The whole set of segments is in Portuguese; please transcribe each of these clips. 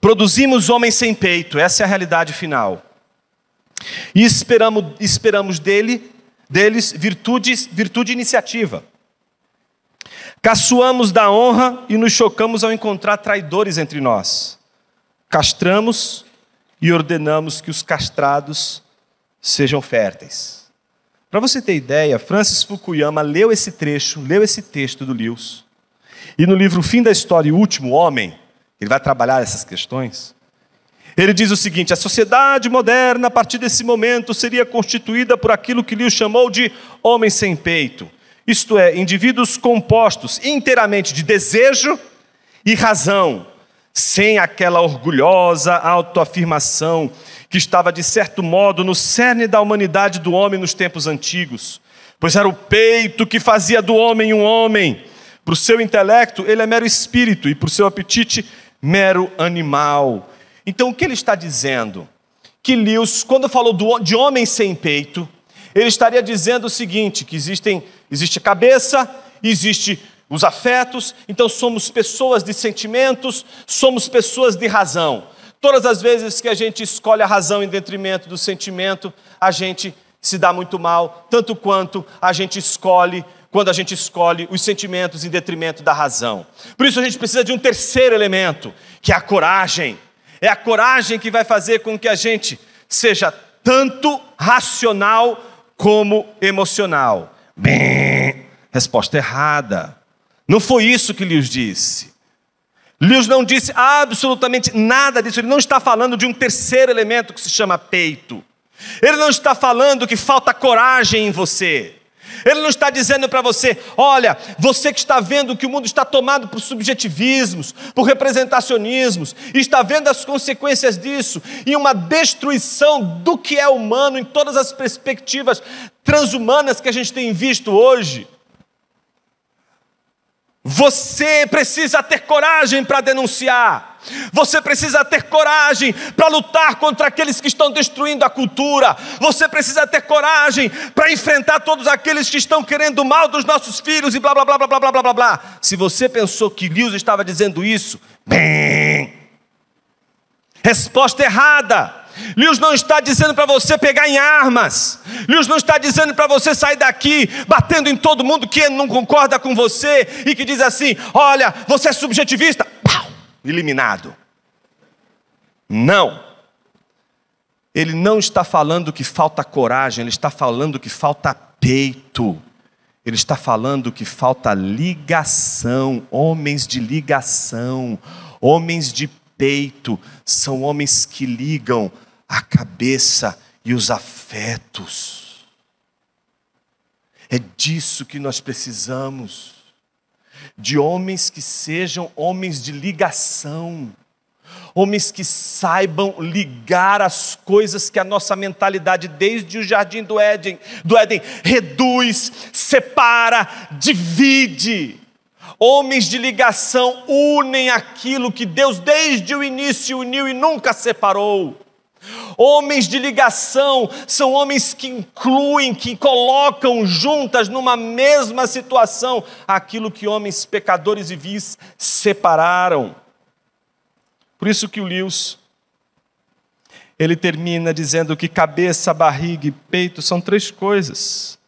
Produzimos homens sem peito, essa é a realidade final. E esperamos, esperamos dele, deles virtudes, virtude e iniciativa. Caçoamos da honra e nos chocamos ao encontrar traidores entre nós. Castramos e ordenamos que os castrados sejam férteis. Para você ter ideia, Francis Fukuyama leu esse trecho, leu esse texto do Lewis. E no livro Fim da História e Último Homem, ele vai trabalhar essas questões. Ele diz o seguinte: a sociedade moderna, a partir desse momento, seria constituída por aquilo que Liu chamou de homens sem peito, isto é, indivíduos compostos inteiramente de desejo e razão, sem aquela orgulhosa autoafirmação que estava, de certo modo, no cerne da humanidade do homem nos tempos antigos, pois era o peito que fazia do homem um homem. Para o seu intelecto, ele é mero espírito, e para o seu apetite, mero animal. Então o que ele está dizendo? Que Lewis, quando falou do, de homem sem peito, ele estaria dizendo o seguinte: que existem, existe a cabeça, existe os afetos, então somos pessoas de sentimentos, somos pessoas de razão. Todas as vezes que a gente escolhe a razão em detrimento do sentimento, a gente se dá muito mal, tanto quanto a gente escolhe quando a gente escolhe os sentimentos em detrimento da razão. Por isso a gente precisa de um terceiro elemento, que é a coragem. É a coragem que vai fazer com que a gente seja tanto racional como emocional. Bem, resposta errada. Não foi isso que Lewis disse. Lewis não disse absolutamente nada disso. Ele não está falando de um terceiro elemento que se chama peito. Ele não está falando que falta coragem em você. Ele não está dizendo para você: olha, você que está vendo que o mundo está tomado por subjetivismos, por representacionismos, está vendo as consequências disso e uma destruição do que é humano em todas as perspectivas transhumanas que a gente tem visto hoje. Você precisa ter coragem para denunciar. Você precisa ter coragem para lutar contra aqueles que estão destruindo a cultura. Você precisa ter coragem para enfrentar todos aqueles que estão querendo o mal dos nossos filhos e blá blá blá blá blá blá blá blá. Se você pensou que Lewis estava dizendo isso, bem, resposta errada. Lewis não está dizendo para você pegar em armas. Lewis não está dizendo para você sair daqui batendo em todo mundo que não concorda com você e que diz assim: olha, você é subjetivista eliminado. Não. Ele não está falando que falta coragem, ele está falando que falta peito. Ele está falando que falta ligação, homens de ligação, homens de peito, são homens que ligam a cabeça e os afetos. É disso que nós precisamos de homens que sejam homens de ligação, homens que saibam ligar as coisas que a nossa mentalidade, desde o jardim do Éden, do Éden reduz, separa, divide. Homens de ligação unem aquilo que Deus desde o início uniu e nunca separou. Homens de ligação são homens que incluem, que colocam juntas numa mesma situação aquilo que homens pecadores e vis separaram. Por isso que o Lewis ele termina dizendo que cabeça, barriga e peito são três coisas.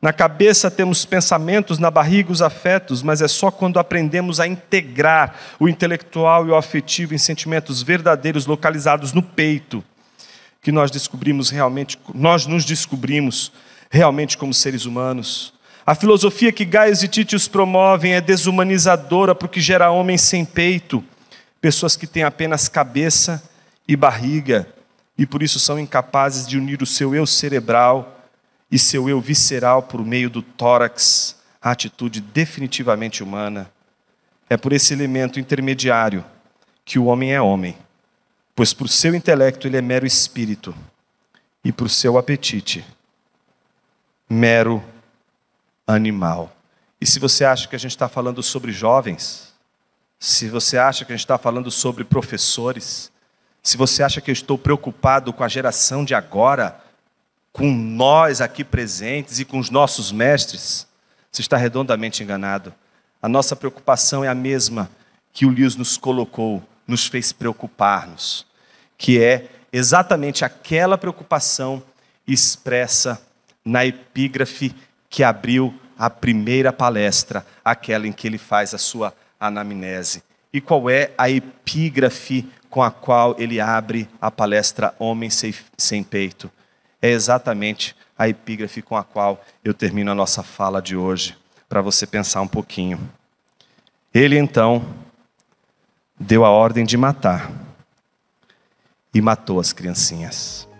Na cabeça temos pensamentos, na barriga os afetos, mas é só quando aprendemos a integrar o intelectual e o afetivo em sentimentos verdadeiros localizados no peito que nós descobrimos realmente, nós nos descobrimos realmente como seres humanos. A filosofia que Gaius e Titius promovem é desumanizadora porque gera homens sem peito, pessoas que têm apenas cabeça e barriga e por isso são incapazes de unir o seu eu cerebral e seu eu visceral por meio do tórax, a atitude definitivamente humana. É por esse elemento intermediário que o homem é homem pois para o seu intelecto ele é mero espírito, e para o seu apetite, mero animal. E se você acha que a gente está falando sobre jovens, se você acha que a gente está falando sobre professores, se você acha que eu estou preocupado com a geração de agora, com nós aqui presentes e com os nossos mestres, você está redondamente enganado. A nossa preocupação é a mesma que o Lius nos colocou nos fez preocupar-nos, que é exatamente aquela preocupação expressa na epígrafe que abriu a primeira palestra, aquela em que ele faz a sua anamnese. E qual é a epígrafe com a qual ele abre a palestra Homem Sem, Sem Peito? É exatamente a epígrafe com a qual eu termino a nossa fala de hoje, para você pensar um pouquinho. Ele então deu a ordem de matar e matou as criancinhas.